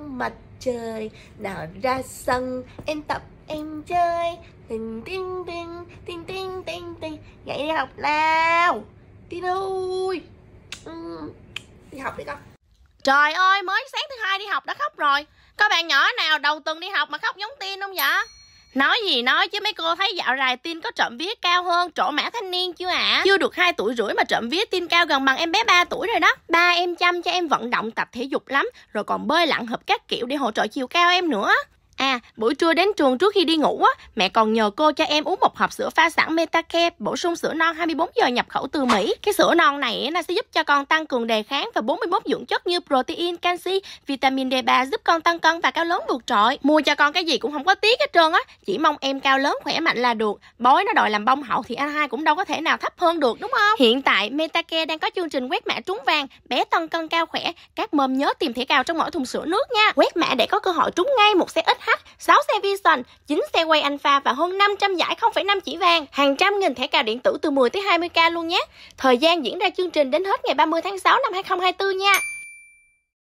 mặt trời nào ra sân em tập em chơi tình tinh tinh tinh tinh tinh tinh dậy đi học nào đi ơi đi học đi con trời ơi mới sáng thứ hai đi học đã khóc rồi có bạn nhỏ nào đầu tuần đi học mà khóc giống tin không vậy Nói gì nói chứ mấy cô thấy dạo rài tin có trộm vía cao hơn trổ mã thanh niên chưa ạ? À? Chưa được 2 tuổi rưỡi mà trộm vía tin cao gần bằng em bé 3 tuổi rồi đó. Ba em chăm cho em vận động tập thể dục lắm, rồi còn bơi lặn hợp các kiểu để hỗ trợ chiều cao em nữa. À, buổi trưa đến trường trước khi đi ngủ á, mẹ còn nhờ cô cho em uống một hộp sữa pha sẵn MetaCare bổ sung sữa non 24 giờ nhập khẩu từ Mỹ. Cái sữa non này nó sẽ giúp cho con tăng cường đề kháng và 41 dưỡng chất như protein, canxi, vitamin D3 giúp con tăng cân và cao lớn vượt trội. Mua cho con cái gì cũng không có tiếc hết trơn á, chỉ mong em cao lớn khỏe mạnh là được. Bói nó đòi làm bông hậu thì anh hai cũng đâu có thể nào thấp hơn được đúng không? Hiện tại Metacare đang có chương trình quét mã trúng vàng, bé tăng cân cao khỏe, các mâm nhớ tìm thẻ cao trong mỗi thùng sữa nước nha. Quét mã để có cơ hội trúng ngay một xe ít SH, 6 xe Vision, 9 xe quay Alpha và hơn 500 giải 0,5 chỉ vàng, hàng trăm nghìn thẻ cào điện tử từ 10 tới 20k luôn nhé. Thời gian diễn ra chương trình đến hết ngày 30 tháng 6 năm 2024 nha.